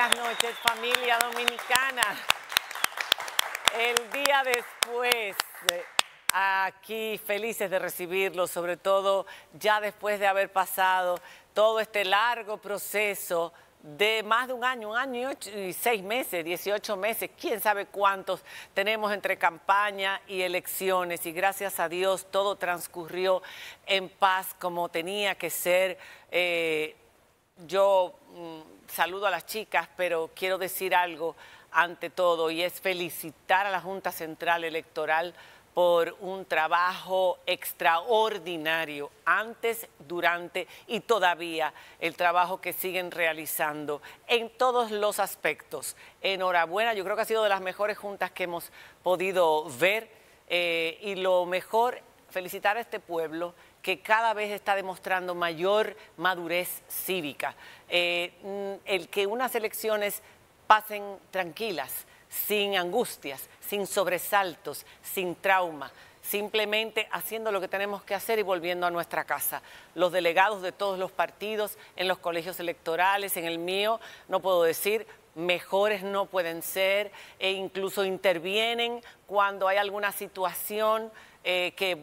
Buenas noches, familia dominicana. El día después, eh, aquí felices de recibirlo, sobre todo ya después de haber pasado todo este largo proceso de más de un año, un año y, seis meses, 18 meses, quién sabe cuántos tenemos entre campaña y elecciones. Y gracias a Dios todo transcurrió en paz como tenía que ser. Eh, yo mm, saludo a las chicas, pero quiero decir algo ante todo y es felicitar a la Junta Central Electoral por un trabajo extraordinario antes, durante y todavía el trabajo que siguen realizando en todos los aspectos. Enhorabuena, yo creo que ha sido de las mejores juntas que hemos podido ver eh, y lo mejor, felicitar a este pueblo que cada vez está demostrando mayor madurez cívica. Eh, mm, el que unas elecciones pasen tranquilas, sin angustias, sin sobresaltos, sin trauma, simplemente haciendo lo que tenemos que hacer y volviendo a nuestra casa. Los delegados de todos los partidos, en los colegios electorales, en el mío, no puedo decir, mejores no pueden ser e incluso intervienen cuando hay alguna situación eh, que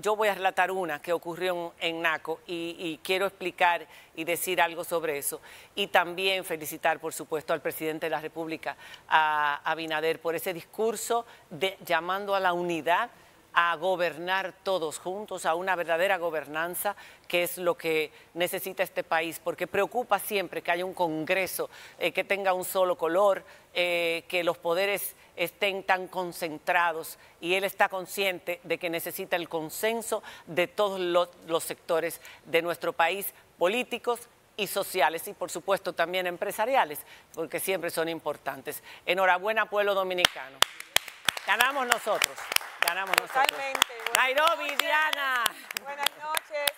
yo voy a relatar una que ocurrió en, Naco y, quiero explicar y decir algo sobre eso. Y también felicitar, por supuesto, al presidente de la República, a, Abinader, por ese discurso de, llamando a la unidad a gobernar todos juntos, a una verdadera gobernanza, que es lo que necesita este país, porque preocupa siempre que haya un Congreso eh, que tenga un solo color, eh, que los poderes estén tan concentrados y él está consciente de que necesita el consenso de todos los, los sectores de nuestro país, políticos, y sociales y por supuesto también empresariales, porque siempre son importantes. Enhorabuena pueblo dominicano. Ganamos nosotros ganamos Totalmente. Nairobi, Diana. Buenas noches.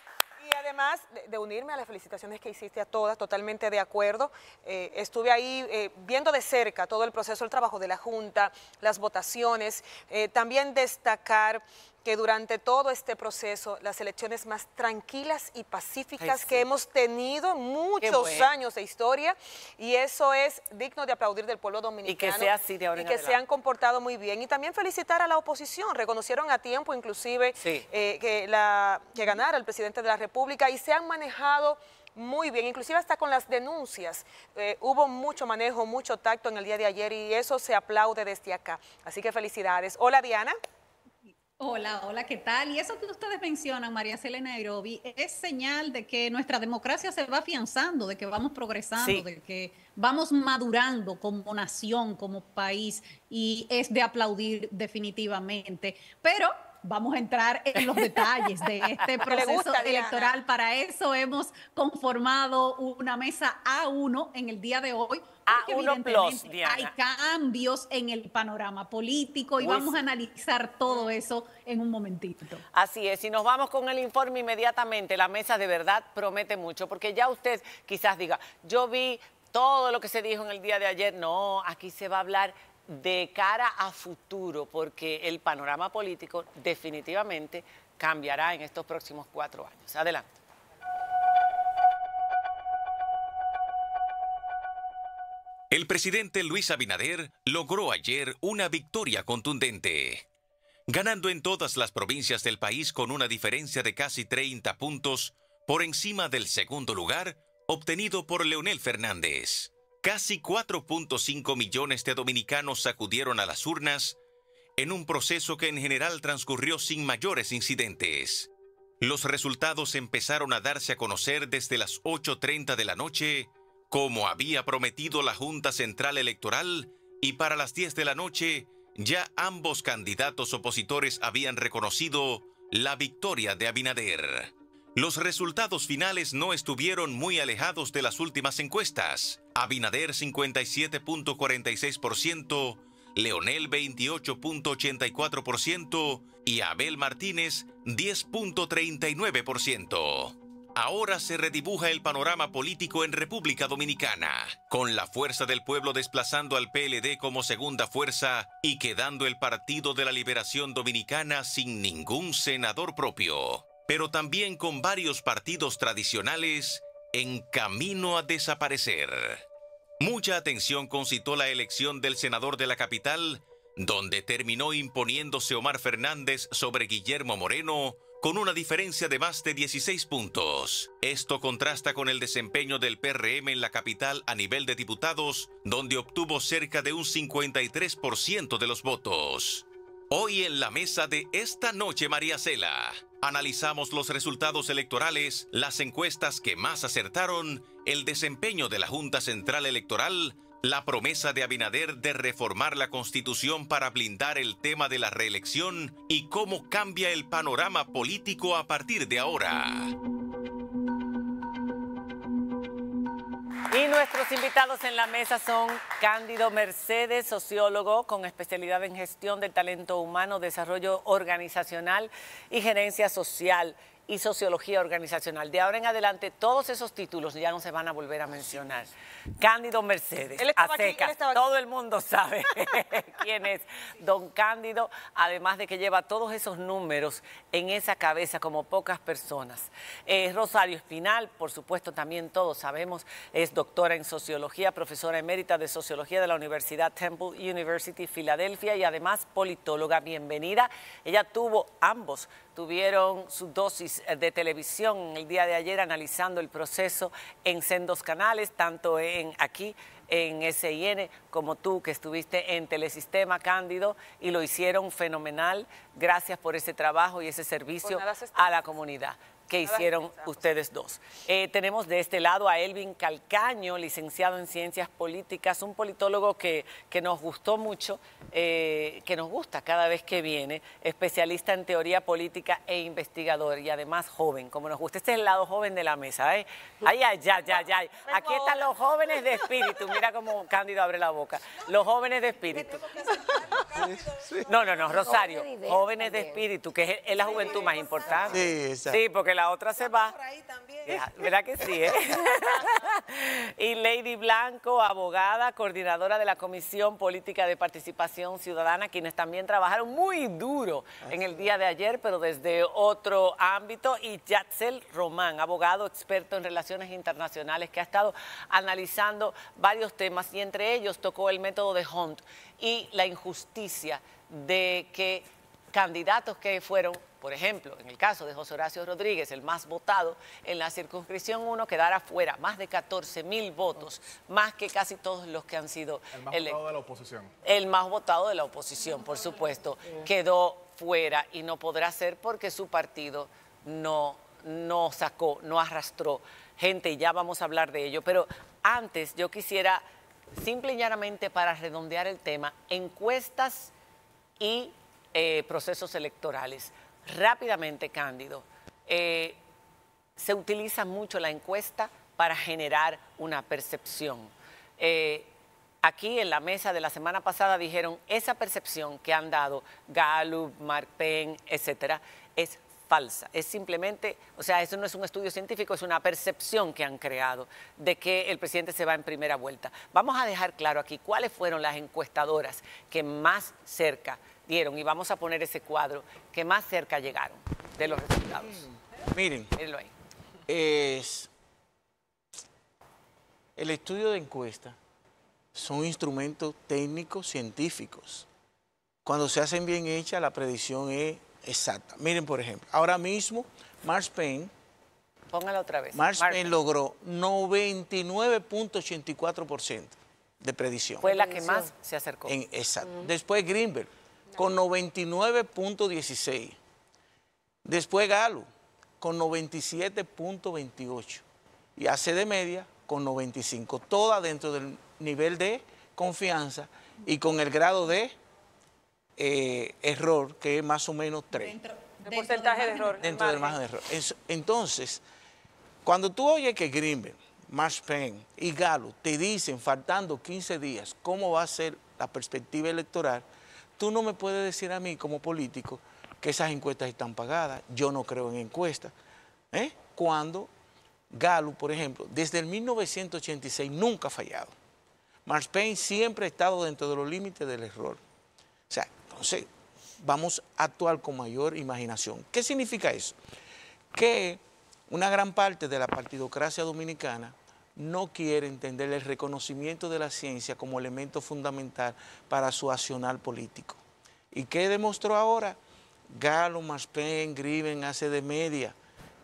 Y además de, unirme a las felicitaciones que hiciste a todas, totalmente de acuerdo. Eh, estuve ahí eh, viendo de cerca todo el proceso, el trabajo de la Junta, las votaciones. Eh, también destacar que durante todo este proceso las elecciones más tranquilas y pacíficas que hemos tenido muchos años de historia y eso es digno de aplaudir del pueblo dominicano. Y que sea así de ahora Y que se han comportado muy bien. Y también felicitar a la oposición. Reconocieron a tiempo inclusive eh, que, la, que ganara el presidente de la República y se han manejado muy bien, inclusive hasta con las denuncias. Eh, hubo mucho manejo, mucho tacto en el día de ayer y eso se aplaude desde acá. Así que felicidades. Hola Diana. Hola, hola, ¿qué tal? Y eso que ustedes mencionan, María Selena Nairobi, es señal de que nuestra democracia se va afianzando, de que vamos progresando, de que vamos madurando como nación, como país, y es de aplaudir definitivamente. Pero vamos a entrar en los detalles de este proceso electoral. Para eso hemos conformado una mesa A1 en el día de hoy. A1 Plus, Hay cambios en el panorama político y vamos a analizar todo eso en un momentito. Así es, y nos vamos con el informe inmediatamente. La mesa de verdad promete mucho, porque ya usted quizás diga, yo vi todo lo que se dijo en el día de ayer. No, aquí se va a hablar de cara a futuro, porque el panorama político definitivamente cambiará en estos próximos cuatro años. Adelante. El presidente Luis Abinader logró ayer una victoria contundente, ganando en todas las provincias del país con una diferencia de casi 30 puntos por encima del segundo lugar obtenido por Leonel Fernández casi 4.5 millones de dominicanos acudieron a las urnas en un proceso que en general transcurrió sin mayores incidentes. Los resultados empezaron a darse a conocer desde las 8.30 de la noche, como había prometido la Junta Central Electoral, y para las 10 de la noche ya ambos candidatos opositores habían reconocido la victoria de Abinader. Los resultados finales no estuvieron muy alejados de las últimas encuestas. Abinader 57.46%, Leonel 28.84% y Abel Martínez 10.39%. Ahora se redibuja el panorama político en República Dominicana, con la fuerza del pueblo desplazando al PLD como segunda fuerza y quedando el Partido de la Liberación Dominicana sin ningún senador propio pero también con varios partidos tradicionales en camino a desaparecer. Mucha atención concitó la elección del senador de la capital, donde terminó imponiéndose Omar Fernández sobre Guillermo Moreno con una diferencia de más de 16 puntos. Esto contrasta con el desempeño del PRM en la capital a nivel de diputados, donde obtuvo cerca de un 53% de los votos. Hoy en la mesa de esta noche, María Cela, analizamos los resultados electorales, las encuestas que más acertaron, el desempeño de la Junta Central Electoral, la promesa de Abinader de reformar la Constitución para blindar el tema de la reelección y cómo cambia el panorama político a partir de ahora. Y nuestros invitados en la mesa son Cándido Mercedes, sociólogo con especialidad en gestión del talento humano, desarrollo organizacional y gerencia social y sociología organizacional. De ahora en adelante, todos esos títulos ya no se van a volver a mencionar. Cándido Mercedes, él estaba todo el mundo sabe quién es don Cándido, además de que lleva todos esos números en esa cabeza como pocas personas. Eh, Rosario Espinal, por supuesto, también todos sabemos, es doctora en sociología, profesora emérita de sociología de la Universidad Temple University, Filadelfia, y además politóloga. Bienvenida. Ella tuvo, ambos tuvieron sus dosis eh, de televisión el día de ayer analizando el proceso en sendos canales, tanto en aquí en SIN como tú que estuviste en Telesistema Cándido y lo hicieron fenomenal. Gracias por ese trabajo y ese servicio a la comunidad que hicieron ustedes dos. Eh, tenemos de este lado a Elvin Calcaño, licenciado en Ciencias Políticas, un politólogo que, nos gustó mucho, eh, que nos gusta cada vez que viene, especialista en teoría política e investigador y además joven, como nos gusta. Este es el lado joven de la mesa, ¿eh? Ay, ay, ay, ay, Aquí están los jóvenes de espíritu. Mira cómo Cándido abre la boca. Los jóvenes de espíritu. No, no, no, Rosario. Jóvenes de espíritu, que es la juventud más importante. Sí, porque la otra se va. ¿Verdad que sí? Eh? y Lady Blanco, abogada, coordinadora de la Comisión Política de Participación Ciudadana, quienes también trabajaron muy duro en el día de ayer, pero desde otro ámbito. Y Yatzel Román, abogado experto en relaciones internacionales, que ha estado analizando varios temas y entre ellos tocó el método de Hunt y la injusticia de que candidatos que fueron, por ejemplo, en el caso de José Horacio Rodríguez, el más votado en la circunscripción 1, quedara fuera más de 14 mil votos, más que casi todos los que han sido... El más votado de la oposición. El más votado de la oposición, por supuesto, quedó fuera y no podrá ser porque su partido no, no sacó, no arrastró gente y ya vamos a hablar de ello. Pero antes yo quisiera, simple y llanamente para redondear el tema, encuestas y eh, procesos electorales. Rápidamente, Cándido, eh, se utiliza mucho la encuesta para generar una percepción. Eh, aquí en la mesa de la semana pasada dijeron, esa percepción que han dado Gallup, Mark Penn, etcétera, es falsa. Es simplemente, o sea, eso no es un estudio científico, es una percepción que han creado de que el presidente se va en primera vuelta. Vamos a dejar claro aquí cuáles fueron las encuestadoras que más cerca dieron, y vamos a poner ese cuadro, que más cerca llegaron de los resultados. Miren, ahí. Es, el estudio de encuesta son instrumentos técnicos científicos. Cuando se hacen bien hechas, la predicción es exacta. Miren, por ejemplo, ahora mismo Mars Payne... Póngala otra vez. Mars Payne logró 99.84% de predicción. Fue la que más se acercó. En, exacto. Después Greenberg, con 99.16. Después Galo con 97.28 y hace de media con 95, toda dentro del nivel de confianza y con el grado de eh, error que es más o menos 3. Dentro, del porcentaje de, error. Dentro del margen de error. Entonces, cuando tú oyes que Greenberg, Marsh Penn y Galo te dicen faltando 15 días cómo va a ser la perspectiva electoral, Tú no me puedes decir a mí como político que esas encuestas están pagadas. Yo no creo en encuestas. ¿eh? Cuando Galu, por ejemplo, desde el 1986 nunca ha fallado. Mark Payne siempre ha estado dentro de los límites del error. O sea, entonces vamos a actuar con mayor imaginación. ¿Qué significa eso? Que una gran parte de la partidocracia dominicana no quiere entender el reconocimiento de la ciencia como elemento fundamental para su accional político. ¿Y qué demostró ahora? Galo, Maspen, Griven hace de media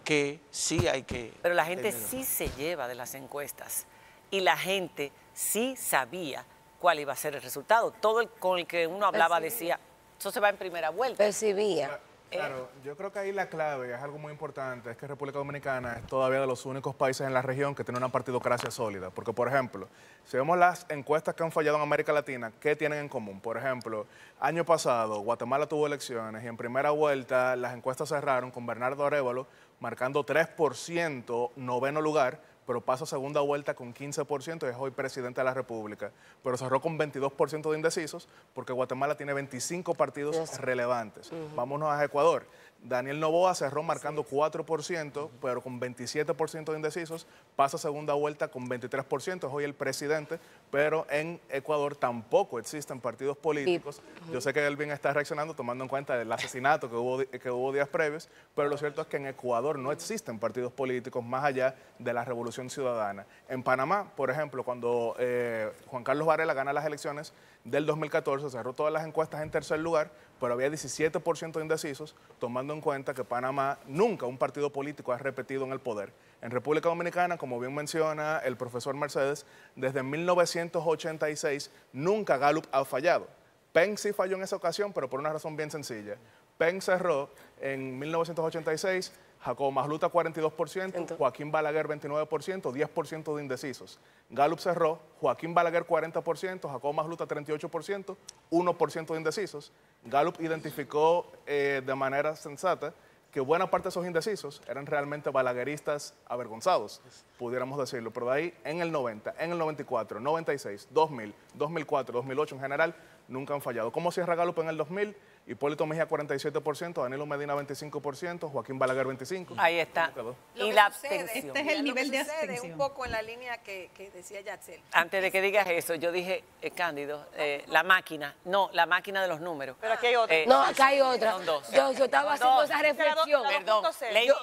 que sí hay que... Pero la gente sí se lleva de las encuestas y la gente sí sabía cuál iba a ser el resultado. Todo el con el que uno hablaba decía, eso se va en primera vuelta. Percibía. Eh, claro, yo creo que ahí la clave es algo muy importante, es que República Dominicana es todavía de los únicos países en la región que tiene una partidocracia sólida. Porque, por ejemplo, si vemos las encuestas que han fallado en América Latina, ¿qué tienen en común? Por ejemplo, año pasado Guatemala tuvo elecciones y en primera vuelta las encuestas cerraron con Bernardo Arevalo marcando 3%, noveno lugar, pero pasa segunda vuelta con 15% y es hoy presidente de la República. Pero cerró con 22% de indecisos porque Guatemala tiene 25 partidos relevantes. Vámonos a Ecuador. Daniel Novoa cerró marcando 4%, pero con 27% de indecisos. Pasa segunda vuelta con 23%, es hoy el presidente, pero en Ecuador tampoco existen partidos políticos. Yo sé que Elvin está reaccionando tomando en cuenta el asesinato que hubo, días previos, pero lo cierto es que en Ecuador no existen partidos políticos más allá de la revolución ciudadana. En Panamá, por ejemplo, cuando eh, Juan Carlos Varela gana las elecciones del 2014, cerró todas las encuestas en tercer lugar, pero había 17% de indecisos, tomando en cuenta que Panamá nunca un partido político ha repetido en el poder. En República Dominicana, como bien menciona el profesor Mercedes, desde 1986 nunca Gallup ha fallado. Penn sí falló en esa ocasión, pero por una razón bien sencilla. Penn cerró en 1986 Jacobo Masluta, 42%, Joaquín Balaguer 29%, 10% de indecisos. Gallup cerró, Joaquín Balaguer 40%, Jacobo Masluta, 38%, 1% de indecisos. Gallup identificó eh, de manera sensata que buena parte de esos indecisos eran realmente balagueristas avergonzados, pudiéramos decirlo, pero de ahí en el 90, en el 94, 96, 2000, 2004, 2008 en general, nunca han fallado. ¿Cómo cierra Gallup en el 2000? Hipólito Mejía 47%, Danilo Medina 25%, Joaquín Balaguer 25%. Ahí está. Y la abstención. Este es el nivel de abstención. un poco en la línea que, decía Yatzel. Antes de que digas eso, yo dije, eh, Cándido, eh, la máquina. No, la máquina de los números. Pero aquí hay otra. Eh, no, acá hay otra. Son dos. Yo, estaba haciendo esa reflexión. Perdón, yo,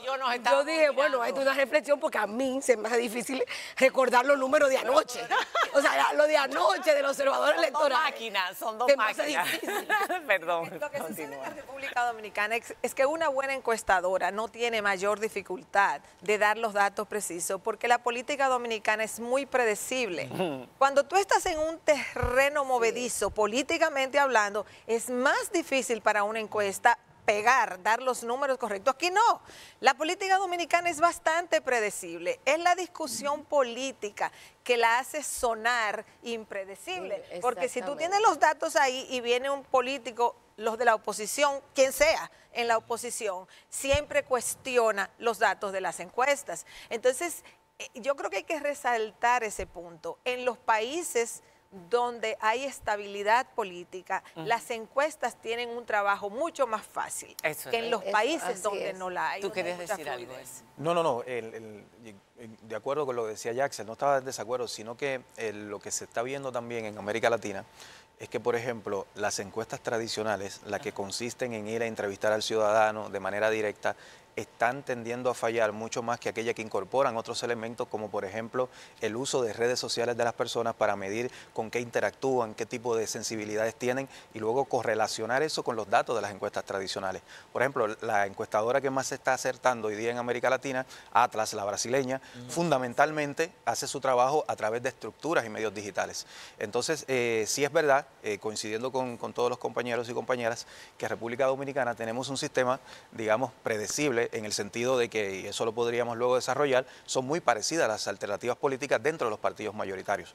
Yo dije, bueno, esto es una reflexión porque a mí se me hace difícil recordar los números de anoche. o sea, lo de anoche del observador electoral. Son dos máquinas, son dos máquinas. Perdón lo que sucede en la República Dominicana es, que una buena encuestadora no tiene mayor dificultad de dar los datos precisos porque la política dominicana es muy predecible. Cuando tú estás en un terreno movedizo, políticamente hablando, es más difícil para una encuesta pegar, dar los números correctos. Aquí no. La política dominicana es bastante predecible. Es la discusión política que la hace sonar impredecible. Porque si tú tienes los datos ahí y viene un político los de la oposición, quien sea en la oposición, siempre cuestiona los datos de las encuestas. Entonces, eh, yo creo que hay que resaltar ese punto. En los países donde hay estabilidad política, las encuestas tienen un trabajo mucho más fácil que en los países donde no la hay. ¿Tú querías decir No, no, no de acuerdo con lo que decía Jackson, no estaba en desacuerdo, sino que eh, lo que se está viendo también en América Latina es que, por ejemplo, las encuestas tradicionales, las que consisten en ir a entrevistar al ciudadano de manera directa, están tendiendo a fallar mucho más que aquella que incorporan otros elementos como por ejemplo el uso de redes sociales de las personas para medir con qué interactúan, qué tipo de sensibilidades tienen y luego correlacionar eso con los datos de las encuestas tradicionales. Por ejemplo, la encuestadora que más se está acertando hoy día en América Latina, Atlas, la brasileña, fundamentalmente hace su trabajo a través de estructuras y medios digitales. Entonces, eh, sí es verdad, eh, coincidiendo con, todos los compañeros y compañeras, que República Dominicana tenemos un sistema, digamos, predecible en el sentido de que, y eso lo podríamos luego desarrollar, son muy parecidas las alternativas políticas dentro de los partidos mayoritarios.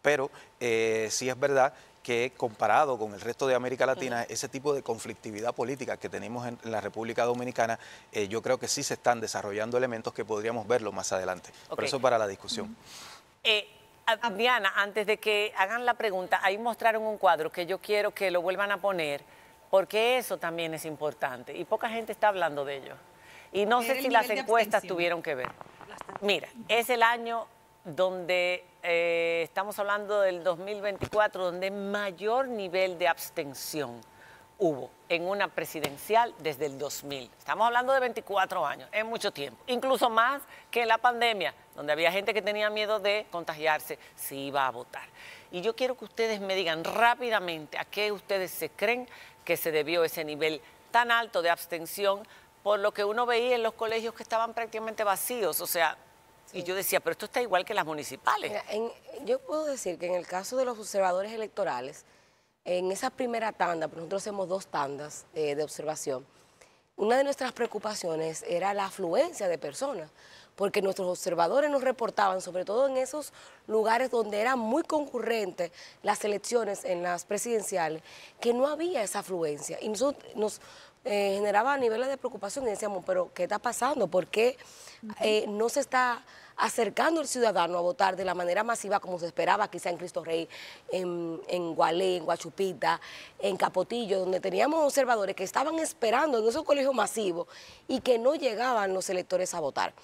Pero eh, sí es verdad que comparado con el resto de América Latina, ese tipo de conflictividad política que tenemos en la República Dominicana, eh, yo creo que sí se están desarrollando elementos que podríamos verlo más adelante. Por eso para la discusión. Eh, Diana, antes de que hagan la pregunta, ahí mostraron un cuadro que yo quiero que lo vuelvan a poner, porque eso también es importante y poca gente está hablando de ello. Y no sé si las encuestas tuvieron que ver. Mira, es el año donde eh, estamos hablando del 2024, donde mayor nivel de abstención hubo en una presidencial desde el 2000. Estamos hablando de 24 años, es mucho tiempo, incluso más que la pandemia, donde había gente que tenía miedo de contagiarse si iba a votar. Y yo quiero que ustedes me digan rápidamente a qué ustedes se creen que se debió ese nivel tan alto de abstención por lo que uno veía en los colegios que estaban prácticamente vacíos, o sea, y yo decía, pero esto está igual que las municipales. yo puedo decir que en el caso de los observadores electorales, en esa primera tanda, nosotros hacemos dos tandas eh, de observación, una de nuestras preocupaciones era la afluencia de personas, porque nuestros observadores nos reportaban, sobre todo en esos lugares donde eran muy concurrentes las elecciones en las presidenciales, que no había esa afluencia. Y nosotros nos eh, generaba niveles de preocupación y decíamos, pero ¿qué está pasando? ¿Por qué eh, no se está acercando el ciudadano a votar de la manera masiva como se esperaba quizá en Cristo Rey, en, en Gualé, en Guachupita, en Capotillo, donde teníamos observadores que estaban esperando en esos colegios masivos y que no llegaban los electores a votar.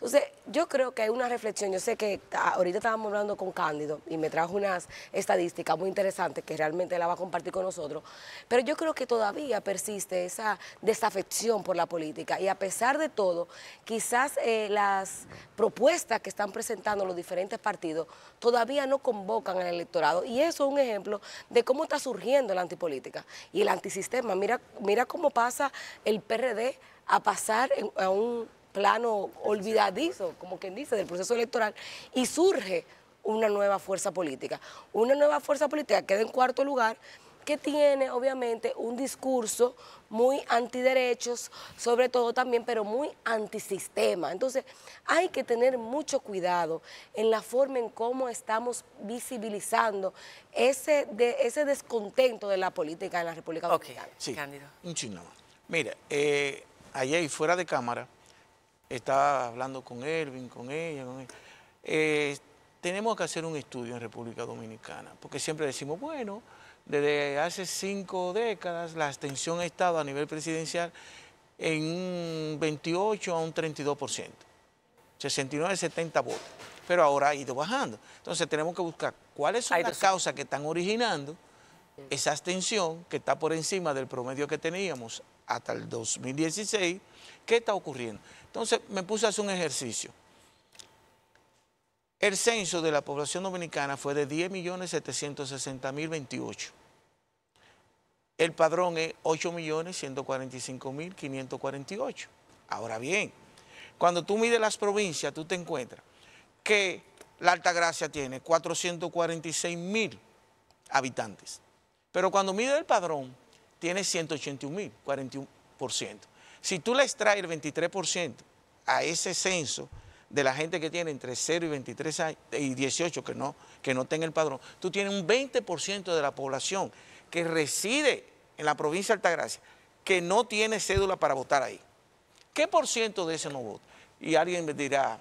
Entonces, yo creo que hay una reflexión, yo sé que ahorita estábamos hablando con Cándido y me trajo unas estadísticas muy interesantes que realmente la va a compartir con nosotros, pero yo creo que todavía persiste esa desafección por la política y a pesar de todo, quizás eh, las propuestas que están presentando los diferentes partidos todavía no convocan al electorado y eso es un ejemplo de cómo está surgiendo la antipolítica y el antisistema. Mira, mira cómo pasa el PRD a pasar a un plano olvidadizo, como quien dice, del proceso electoral, y surge una nueva fuerza política. Una nueva fuerza política queda en cuarto lugar que tiene obviamente un discurso muy antiderechos, sobre todo también, pero muy antisistema. Entonces, hay que tener mucho cuidado en la forma en cómo estamos visibilizando ese, ese descontento de la política en la República Dominicana. Ok, Sí, Un chino. Mira, eh, y fuera de cámara, estaba hablando con Elvin, con ella, con él. Eh, tenemos que hacer un estudio en República Dominicana, porque siempre decimos, bueno, desde hace cinco décadas la abstención ha estado a nivel presidencial en un 28 a un 32%, 69, 70 votos, pero ahora ha ido bajando. Entonces tenemos que buscar cuáles son las causas que están originando esa abstención que está por encima del promedio que teníamos hasta el 2016, ¿qué está ocurriendo? Entonces me puse a hacer un ejercicio. El censo de la población dominicana fue de 10.760.028. El padrón es 8.145.548. Ahora bien, cuando tú mides las provincias, tú te encuentras que la Alta Gracia tiene 446.000 habitantes. Pero cuando mide el padrón, tiene 181.000, si tú le extraes el 23% a ese censo de la gente que tiene entre 0 y 23 y 18 que no, que no tenga el padrón, tú tienes un 20% de la población que reside en la provincia de Altagracia que no tiene cédula para votar ahí. ¿Qué por ciento de ese no vota? Y alguien me dirá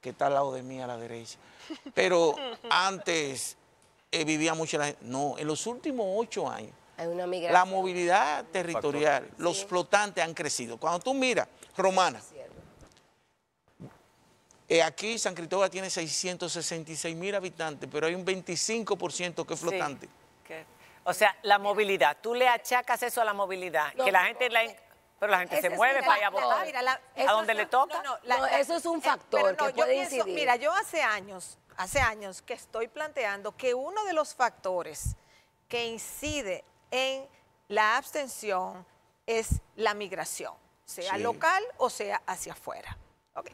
que está al lado de mí a la derecha. Pero antes eh, vivía mucha gente. No, en los últimos ocho años la movilidad territorial, los flotantes han crecido. Cuando tú miras, Romana, eh, aquí San Cristóbal tiene 666 mil habitantes, pero hay un 25% que es flotante. O sea, la movilidad, tú le achacas eso a la movilidad, que la gente la... Eh, pero la gente se mueve para ir a votar. ¿A donde le toca? eso es un eh, factor que puede incidir. Mira, yo hace años, hace años que estoy planteando que uno de los factores que incide en la abstención es la migración, sea local o sea hacia afuera.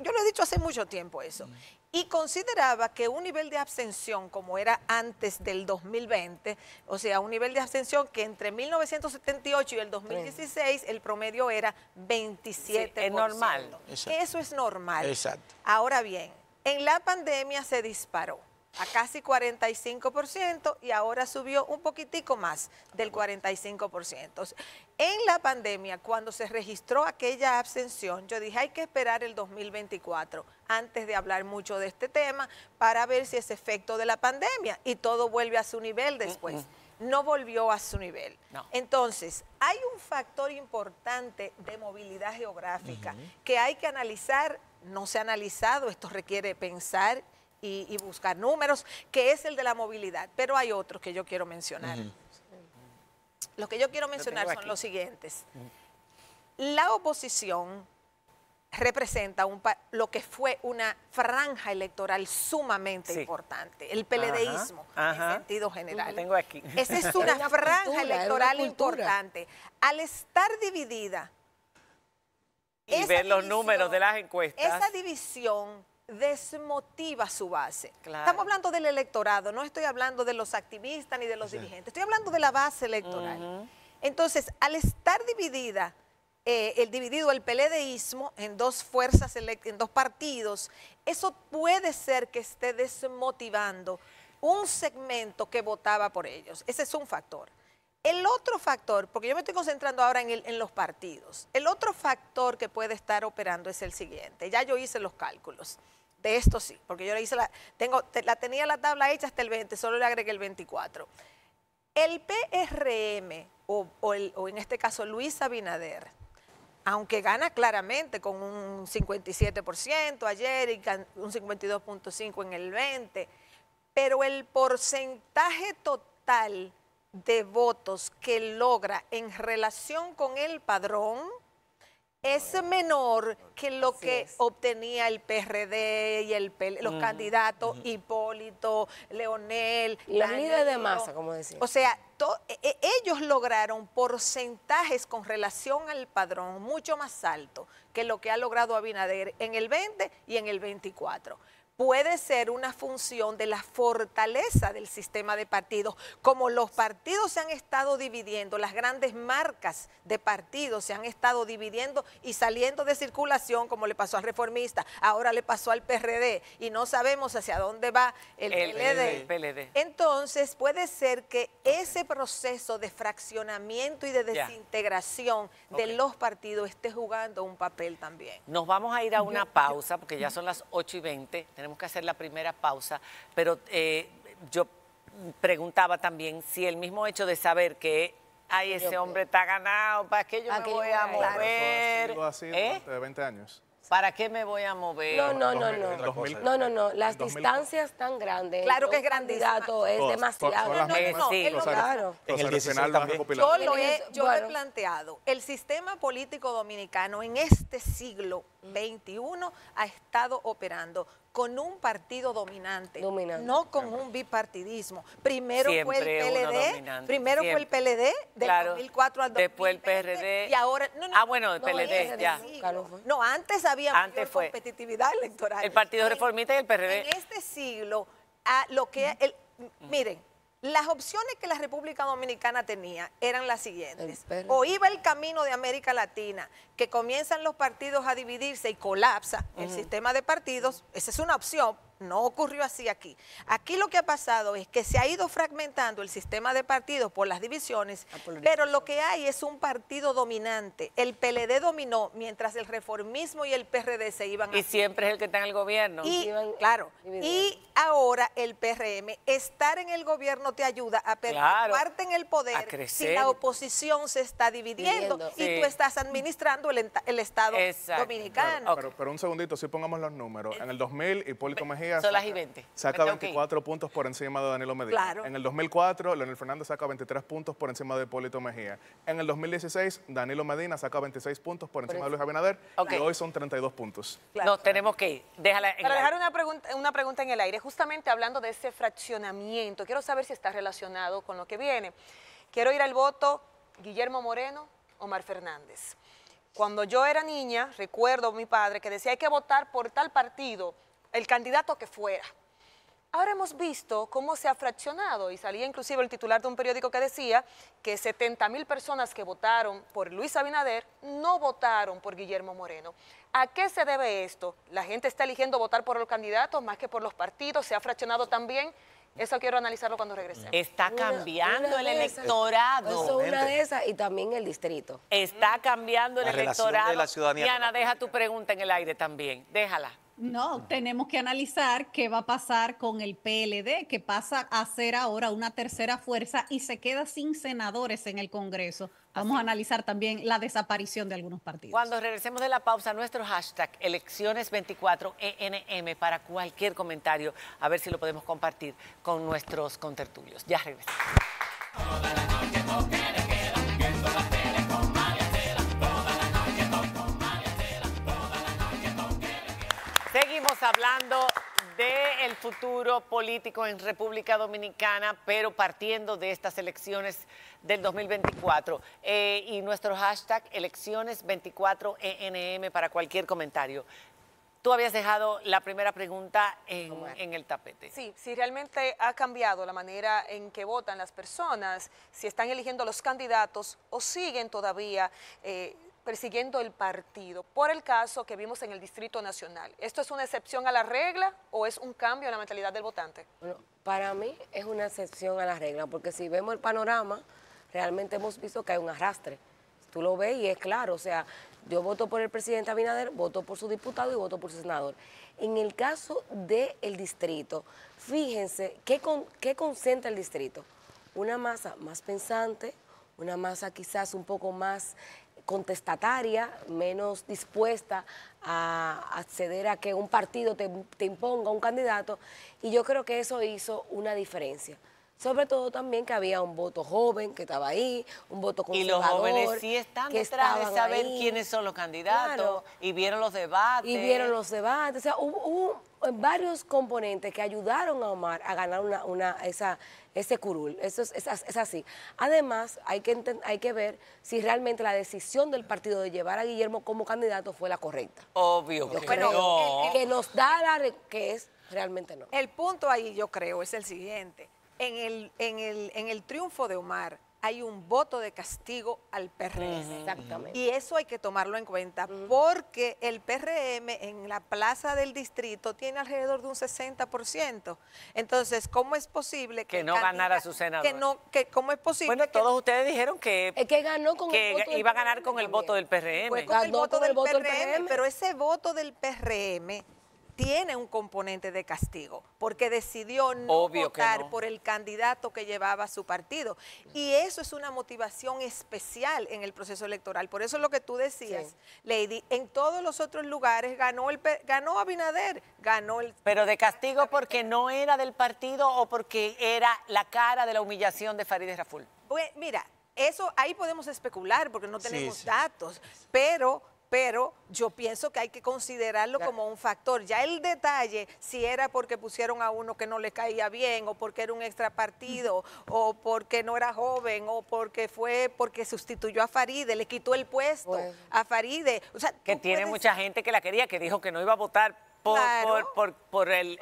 Yo lo he dicho hace mucho tiempo eso. Mm. Y consideraba que un nivel de abstención como era antes del 2020, o sea, un nivel de abstención que entre 1978 y el 2016 el promedio era 27%. es normal. Eso es normal. Exacto. Ahora bien, en la pandemia se disparó a casi 45% y ahora subió un poquitico más del 45%. En la pandemia, cuando se registró aquella abstención, yo dije, hay que esperar el 2024 antes de hablar mucho de este tema para ver si es efecto de la pandemia y todo vuelve a su nivel mm, después. Mm. No volvió a su nivel. Entonces, hay un factor importante de movilidad geográfica que hay que analizar no se ha analizado, esto requiere pensar y, buscar números, que es el de la movilidad, pero hay otros que yo quiero mencionar. Los que yo quiero mencionar son los siguientes. La oposición representa un lo que fue una franja electoral sumamente importante, el peledeísmo en sentido general. Tengo aquí. Esa es una, franja electoral importante. Al estar dividida... Y ver los números de las encuestas. Esa división desmotiva su base. Estamos hablando del electorado, no estoy hablando de los activistas ni de los dirigentes, estoy hablando de la base electoral. Entonces, al estar dividida, eh, el dividido el peledeísmo en dos fuerzas, en dos partidos, eso puede ser que esté desmotivando un segmento que votaba por ellos. Ese es un factor. El otro factor, porque yo me estoy concentrando ahora en, los partidos, el otro factor que puede estar operando es el siguiente. Ya yo hice los cálculos. De esto sí, porque yo le hice la, tengo, la tenía la tabla hecha hasta el 20, solo le agregué el 24. El PRM, o, o en este caso Luis Abinader, aunque gana claramente con un 57% ayer y un 52.5% en el 20, pero el porcentaje total de votos que logra en relación con el padrón es menor que lo que obtenía el PRD y el los candidatos Hipólito, Leonel. La líderes de masa, como decía. O sea, e, e, ellos lograron porcentajes con relación al padrón mucho más alto que lo que ha logrado Abinader en el 20 y en el 24 puede ser una función de la fortaleza del sistema de partidos. Como los partidos se han estado dividiendo, las grandes marcas de partidos se han estado dividiendo y saliendo de circulación, como le pasó al reformista, ahora le pasó al PRD y no sabemos hacia dónde va el, PLD. Entonces puede ser que ese proceso de fraccionamiento y de desintegración de los partidos esté jugando un papel también. Nos vamos a ir a una pausa porque ya son las 8 y 20 tenemos que hacer la primera pausa, pero eh, yo preguntaba también si el mismo hecho de saber que ay, ese hombre está ganado, ¿para qué yo ah, me voy a mover? 20 ¿Eh? ¿Para qué me voy a mover? No, no, no, no. no, no, no. Las distancias tan grandes. Claro que es grandísimo. Es demasiado. No, no, no, claro. En el Yo lo yo he planteado. El sistema político dominicano en este siglo 21 ha estado operando con un partido dominante, no con un bipartidismo. Primero fue el PLD, primero fue el PLD del 2004 al 2020. Después el PRD. Y ahora no, no, Ah, bueno, el no PLD ya. No, antes había antes fue. competitividad electoral. El Partido Reformista y el PRD. En este siglo a lo que el, miren, las opciones que la República Dominicana tenía eran las siguientes. O iba el camino de América Latina, que comienzan los partidos a dividirse y colapsa el sistema de partidos. Esa es una opción no ocurrió así aquí. Aquí lo que ha pasado es que se ha ido fragmentando el sistema de partidos por las divisiones, pero lo que hay es un partido dominante. El PLD dominó mientras el reformismo y el PRD se iban. Y siempre es el que está en el gobierno. Y, claro. Y ahora el PRM, estar en el gobierno te ayuda a perpetuarte en el poder si la oposición se está dividiendo, y tú estás administrando el, Estado dominicano. Pero, un segundito, si pongamos los números. Eh, en el 2000, Hipólito Mejía y 20. Saca 24 puntos por encima de Danilo Medina. En el 2004, Leonel Fernández saca 23 puntos por encima de Hipólito Mejía. En el 2016, Danilo Medina saca 26 puntos por encima de Luis Abinader. que Y hoy son 32 puntos. No, tenemos que ir. Para dejar una pregunta, una pregunta en el aire, justamente hablando de ese fraccionamiento, quiero saber si está relacionado con lo que viene. Quiero ir al voto Guillermo Moreno, Omar Fernández. Cuando yo era niña, recuerdo a mi padre que decía hay que votar por tal partido el candidato que fuera. Ahora hemos visto cómo se ha fraccionado y salía inclusive el titular de un periódico que decía que 70 mil personas que votaron por Luis Abinader no votaron por Guillermo Moreno. ¿A qué se debe esto? ¿La gente está eligiendo votar por los candidatos más que por los partidos? ¿Se ha fraccionado también? Eso quiero analizarlo cuando regrese. Está cambiando el electorado. Eso es una de esas y también el distrito. Está cambiando el electorado. la Diana, deja tu pregunta en el aire también. Déjala. No, tenemos que analizar qué va a pasar con el PLD, que pasa a ser ahora una tercera fuerza y se queda sin senadores en el Congreso. Vamos a analizar también la desaparición de algunos partidos. Cuando regresemos de la pausa, nuestro hashtag elecciones24ENM e para cualquier comentario, a ver si lo podemos compartir con nuestros contertulios. Ya regresamos. hablando del futuro político en República Dominicana, pero partiendo de estas elecciones del 2024. Eh, y nuestro hashtag elecciones24ENM e para cualquier comentario. Tú habías dejado la primera pregunta en, el tapete. Sí, si realmente ha cambiado la manera en que votan las personas, si están eligiendo los candidatos o siguen todavía eh, persiguiendo el partido por el caso que vimos en el Distrito Nacional. ¿Esto es una excepción a la regla o es un cambio en la mentalidad del votante? para mí es una excepción a la regla, porque si vemos el panorama, realmente hemos visto que hay un arrastre. Tú lo ves y es claro, o sea, yo voto por el presidente Abinader, voto por su diputado y voto por su senador. En el caso del el distrito, fíjense qué, qué concentra el distrito. Una masa más pensante, una masa quizás un poco más contestataria, menos dispuesta a acceder a que un partido te, imponga un candidato y yo creo que eso hizo una diferencia sobre todo también que había un voto joven que estaba ahí, un voto conservador. Y los jóvenes sí están que detrás de saber quiénes son los candidatos y vieron los debates. Y vieron los debates, o sea, hubo, varios componentes que ayudaron a Omar a ganar una, una, esa, ese curul. Eso es, es, así. Además, hay que, hay que ver si realmente la decisión del partido de llevar a Guillermo como candidato fue la correcta. Obvio. que no. que nos da la... que es realmente no. El punto ahí, yo creo, es el siguiente. En el, en el, en el triunfo de Omar, hay un voto de castigo al PRM. Y eso hay que tomarlo en cuenta, porque el PRM en la plaza del distrito tiene alrededor de un 60%. Entonces, ¿cómo es posible que, que no ganara su senador? Que no, que, ¿Cómo es posible? Bueno, todos ustedes dijeron que, eh, que ganó con el voto iba a ganar con el voto del PRM. con el voto, del PRM, pero ese voto del PRM tiene un componente de castigo, porque decidió no votar por el candidato que llevaba su partido. Y eso es una motivación especial en el proceso electoral. Por eso es lo que tú decías, Lady, en todos los otros lugares ganó el ganó Abinader, ganó el Pero de castigo porque no era del partido o porque era la cara de la humillación de Farideh Raful. Pues, mira, eso ahí podemos especular porque no tenemos datos, pero pero yo pienso que hay que considerarlo como un factor. Ya el detalle, si era porque pusieron a uno que no le caía bien, o porque era un extra partido, o porque no era joven, o porque fue, porque sustituyó a Faride, le quitó el puesto a Faride. O sea, que tiene mucha gente que la quería, que dijo que no iba a votar por, el,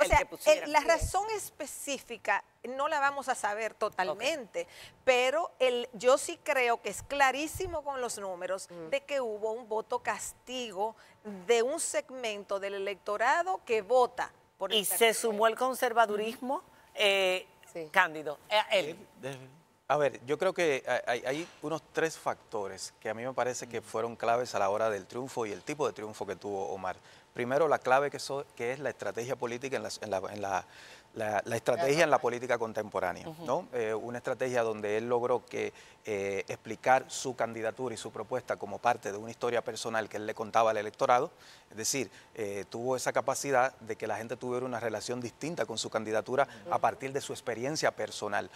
la razón específica no la vamos a saber totalmente, pero el, yo sí creo que es clarísimo con los números mm. de que hubo un voto castigo de un segmento del electorado que vota. Por y se sumó el conservadurismo, eh, Cándido. Eh, a ver, yo creo que hay, unos tres factores que a mí me parece que mm. fueron claves a la hora del triunfo y el tipo de triunfo que tuvo Omar primero la clave que, que es la estrategia política en, la, estrategia en la política contemporánea, ¿no? Eh, una estrategia donde él logró que eh, explicar su candidatura y su propuesta como parte de una historia personal que él le contaba al electorado. Es decir, eh, tuvo esa capacidad de que la gente tuviera una relación distinta con su candidatura a partir de su experiencia personal.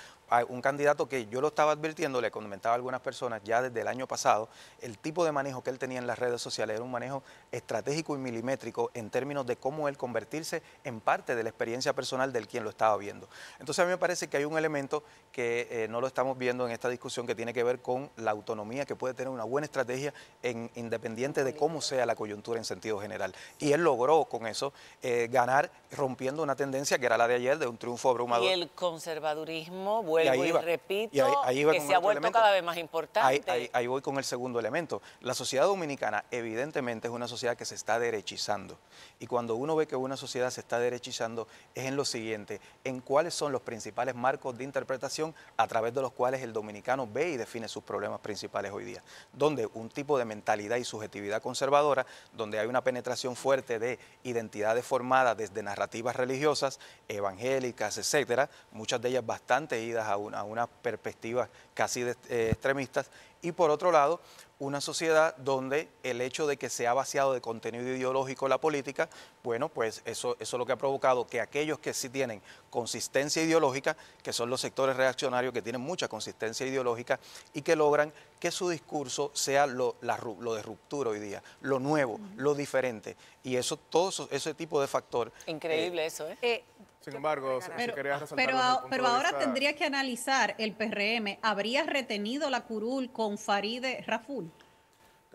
un candidato que yo lo estaba advirtiendo, le comentaba a algunas personas ya desde el año pasado, el tipo de manejo que él tenía en las redes sociales era un manejo estratégico y milimétrico en términos de cómo él convertirse en parte de la experiencia personal del quien lo estaba viendo. Entonces a mí me parece que hay un elemento que eh, no lo estamos viendo en esta discusión que tiene que ver con la autonomía que puede tener una buena estrategia independiente de cómo sea la coyuntura en sentido general. Y él logró con eso eh, ganar rompiendo una tendencia que era la de ayer de un triunfo abrumador. Y el conservadurismo, vuelvo y, repito, que se ha vuelto cada vez más importante. ahí voy con el segundo elemento. La sociedad dominicana evidentemente es una sociedad que se está derechizando. Y cuando uno ve que una sociedad se está derechizando es en lo siguiente, en cuáles son los principales marcos de interpretación a través de los cuales el dominicano ve y define sus problemas principales hoy día, donde un tipo de mentalidad y subjetividad conservadora, donde hay una penetración fuerte de identidades formadas desde narrativas religiosas, evangélicas, etcétera, muchas de ellas bastante idas a, una, perspectiva casi extremista. Eh, extremistas, y por otro lado, una sociedad donde el hecho de que se ha vaciado de contenido ideológico la política, bueno, pues eso, eso es lo que ha provocado que aquellos que sí tienen consistencia ideológica, que son los sectores reaccionarios que tienen mucha consistencia ideológica y que logran que su discurso sea lo, de ruptura hoy día, lo nuevo, lo diferente. Y eso, todo ese tipo de factor. Eh, Increíble eso, ¿eh? eh sin embargo, pero, ah, pero, ahora tendría que analizar el PRM. ¿Habría retenido la curul con Faride Raful?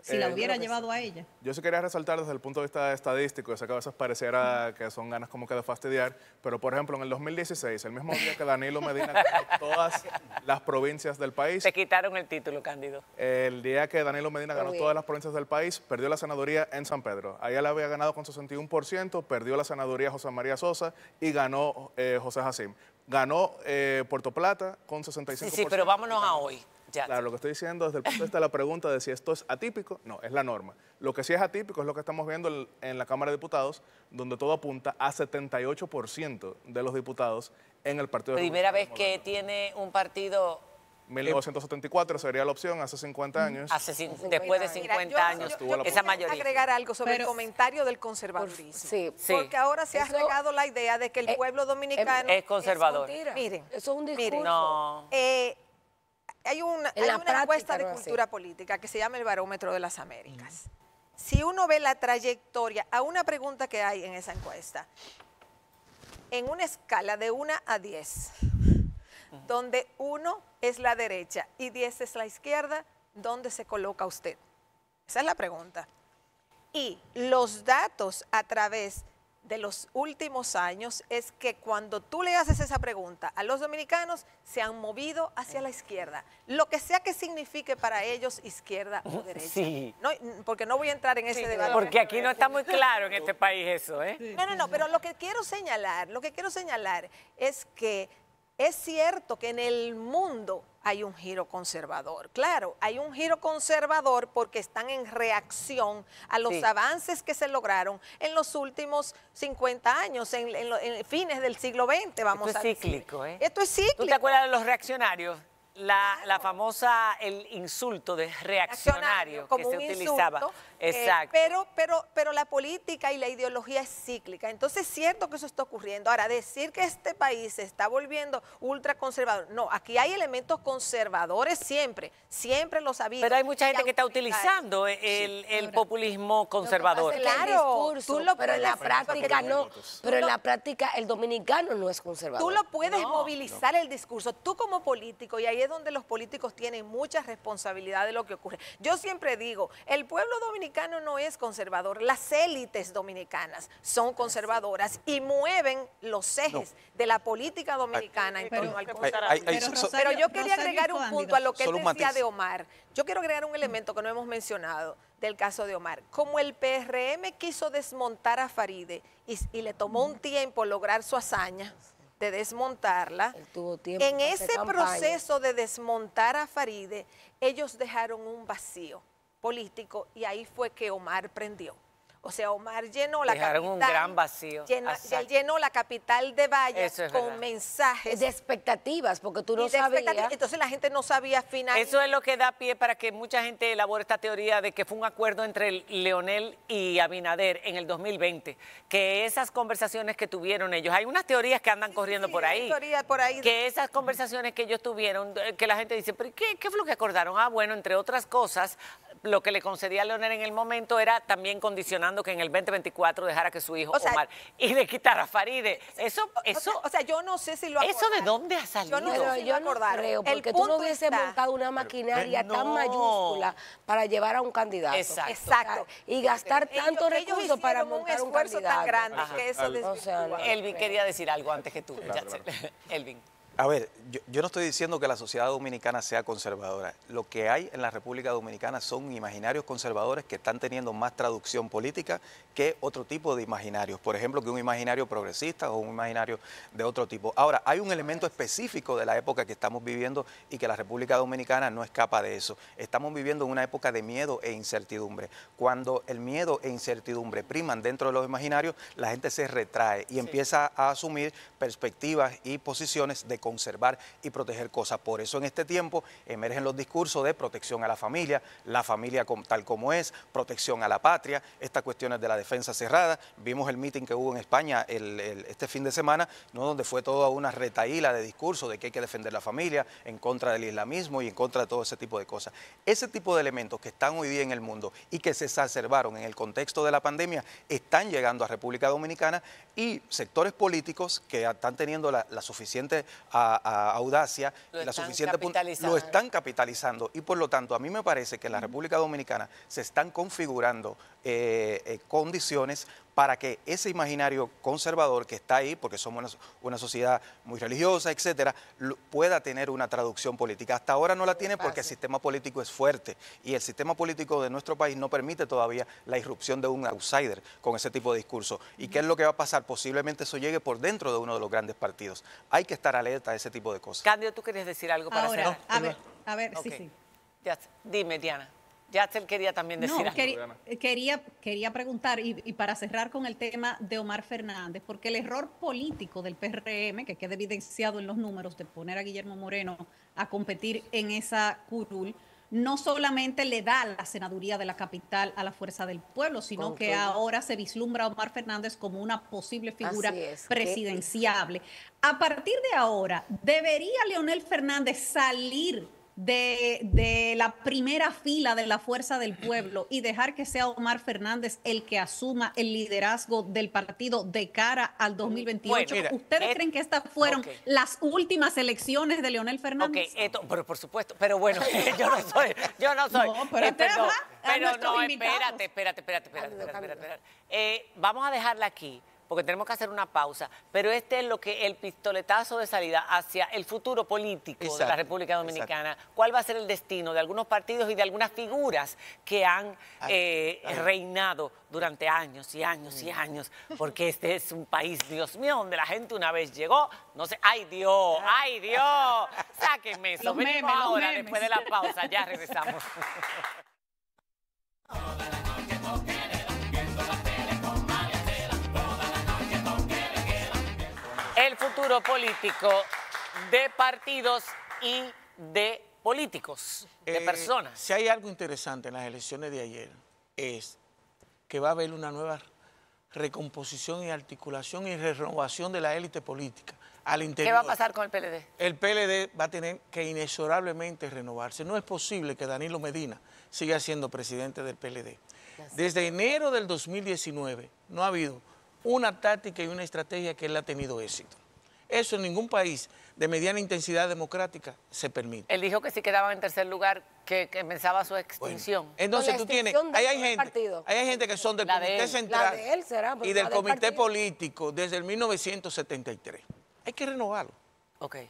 si la eh, hubiera llevado a ella. Yo sí quería resaltar desde el punto de vista estadístico, yo sé que a veces pareciera que son ganas como que de fastidiar, pero por ejemplo en el 2016, el mismo día que Danilo Medina ganó todas las provincias del país. Te quitaron el título, Cándido. El día que Danilo Medina ganó todas las provincias del país, perdió la senaduría en San Pedro. Allá la había ganado con 61%, perdió la senaduría José María Sosa y ganó eh, José Jacim. Ganó eh, Puerto Plata con 65%. Sí, sí, pero vámonos a hoy. Claro, lo que estoy diciendo desde el punto de vista de la pregunta de si esto es atípico, no, es la norma. Lo que sí es atípico es lo que estamos viendo en la Cámara de Diputados, donde todo apunta a 78% de los diputados en el Partido Primera vez que tiene un partido 1974 eh, sería la opción, hace 50 mm, años. después de 50 años tuvo yo, yo agregar algo sobre el comentario del conservadurismo. Porque ahora se ha agregado la idea de que el eh, pueblo em, dominicano es, conservador. Miren, eso es un discurso. no. Eh, hay una, encuesta de cultura política que se llama el Barómetro de las Américas. Si uno ve la trayectoria, a una pregunta que hay en esa encuesta, en una escala de 1 a 10, donde 1 es la derecha y 10 es la izquierda, ¿dónde se coloca usted? Esa es la pregunta. Y los datos a través de los últimos años es que cuando tú le haces esa pregunta a los dominicanos, se han movido hacia la izquierda, lo que sea que signifique para ellos izquierda o derecha. porque no voy a entrar en ese debate. Porque aquí no está muy claro en este país eso, ¿eh? No, no, no, pero lo que quiero señalar, lo que quiero señalar es que es cierto que en el mundo hay un giro conservador. Claro, hay un giro conservador porque están en reacción a los avances que se lograron en los últimos 50 años, en, fines del siglo XX, vamos a es cíclico, ¿eh? Esto es cíclico. ¿Tú te acuerdas de los reaccionarios? la, famosa, el insulto de reaccionario, que se utilizaba. Eh, Exacto. pero, pero, pero la política y la ideología es cíclica. Entonces es cierto que eso está ocurriendo. Ahora, decir que este país se está volviendo ultraconservador, no, aquí hay elementos conservadores siempre, siempre los ha Pero hay mucha gente que está utilizando el, populismo conservador. Claro, tú lo pero en la práctica Pero en la práctica el dominicano no es conservador. Tú lo puedes movilizar el discurso. Tú como político, y ahí es donde los políticos tienen mucha responsabilidad de lo que ocurre. Yo siempre digo, el pueblo dominicano no es conservador, las élites dominicanas son conservadoras y mueven los ejes de la política dominicana Pero, yo quería agregar un punto a lo que él decía de Omar. Yo quiero agregar un elemento que no hemos mencionado del caso de Omar. Como el PRM quiso desmontar a Faride y le tomó un mm. tiempo lograr su hazaña, de desmontarla. en ese proceso de desmontar a Faride, ellos dejaron un vacío político y ahí fue que Omar prendió. O sea, Omar llenó la Dejaron capital. un gran vacío. Llenó, la capital de Valle con mensajes. De expectativas, porque tú no sabías. Entonces la gente no sabía final. Eso es lo que da pie para que mucha gente elabore esta teoría de que fue un acuerdo entre Leonel y Abinader en el 2020, que esas conversaciones que tuvieron ellos, hay unas teorías que andan corriendo por, ahí, teorías por ahí, que esas conversaciones que ellos tuvieron, eh, que la gente dice, ¿pero qué fue lo que acordaron? Ah, bueno, entre otras cosas, lo que le concedía a Leonel en el momento era también condicionando que en el 2024 dejara que su hijo Omar y le quitara a Faride. Eso, eso. O sea, yo no sé si lo ha ¿Eso de dónde ha salido? Yo no, creo, porque tú no hubieses montado una maquinaria tan mayúscula para llevar a un candidato. Exacto. Y gastar tanto recursos para montar un, esfuerzo tan grande que eso Elvin quería decir algo antes que tú. Elvin. A ver, yo, no estoy diciendo que la sociedad dominicana sea conservadora. Lo que hay en la República Dominicana son imaginarios conservadores que están teniendo más traducción política que otro tipo de imaginarios, por ejemplo, que un imaginario progresista o un imaginario de otro tipo. Ahora, hay un elemento específico de la época que estamos viviendo y que la República Dominicana no escapa de eso. Estamos viviendo en una época de miedo e incertidumbre. Cuando el miedo e incertidumbre priman dentro de los imaginarios, la gente se retrae y empieza a asumir perspectivas y posiciones de conservar y proteger cosas. Por eso en este tiempo emergen los discursos de protección a la familia, la familia tal como es, protección a la patria, estas cuestiones de la defensa cerrada. Vimos el meeting que hubo en España este fin de semana, ¿no? donde fue toda una retaíla de discursos de que hay que defender la familia en contra del islamismo y en contra de todo ese tipo de cosas. Ese tipo de elementos que están hoy día en el mundo y que se exacerbaron en el contexto de la pandemia están llegando a República Dominicana y sectores políticos que están teniendo la, suficiente audacia, la suficiente lo están capitalizando y por lo tanto a mí me parece que en la República Dominicana se están configurando eh, eh, condiciones para que ese imaginario conservador que está ahí, porque somos una, sociedad muy religiosa, etcétera, pueda tener una traducción política. Hasta ahora no la tiene porque el sistema político es fuerte y el sistema político de nuestro país no permite todavía la irrupción de un outsider con ese tipo de discurso. ¿Y qué es lo que va a pasar? Posiblemente eso llegue por dentro de uno de los grandes partidos. Hay que estar alerta a ese tipo de cosas. Candio, tú quieres decir algo para ahora, a ver, a ver, sí, sí. Ya, dime, Diana. Ya Yastel quería también decir algo. Quería, quería preguntar, y, para cerrar con el tema de Omar Fernández, porque el error político del PRM, que queda evidenciado en los números de poner a Guillermo Moreno a competir en esa curul, no solamente le da la senaduría de la capital a la fuerza del pueblo, sino que ahora se vislumbra a Omar Fernández como una posible figura presidenciable. A partir de ahora, ¿debería Leonel Fernández salir de, la primera fila de la fuerza del pueblo y dejar que sea Omar Fernández el que asuma el liderazgo del partido de cara al 2028. ¿Ustedes eh, creen que estas fueron las últimas elecciones de Leonel Fernández? pero por supuesto, pero bueno, yo no soy, yo no soy. No, pero, eh, no, espérate, espérate, espérate, espérate, espérate, eh, vamos a dejarla aquí porque tenemos que hacer una pausa, pero este es lo que el pistoletazo de salida hacia el futuro político de la República Dominicana, cuál va a ser el destino de algunos partidos y de algunas figuras que han ah, eh, ah. reinado durante años y años y mm. años, porque este es un país, Dios mío, donde la gente una vez llegó, no sé, ay Dios, ay Dios, sáquenme eso, venimos ahora después de la pausa, ya regresamos. político de partidos y de políticos, de eh, personas. Si hay algo interesante en las elecciones de ayer es que va a haber una nueva recomposición y articulación y renovación de la élite política al interior. ¿Qué va a pasar con el PLD? El PLD va a tener que inexorablemente renovarse. No es posible que Danilo Medina siga siendo presidente del PLD. Desde enero del 2019 no ha habido una táctica y una estrategia que él ha tenido éxito. Eso en ningún país de mediana intensidad democrática se permite. Él dijo que si quedaba en tercer lugar, que, que su extinción. entonces tú tienes, hay gente, hay gente que son del Comité Central y del Comité Político desde el 1973. Hay que renovarlo.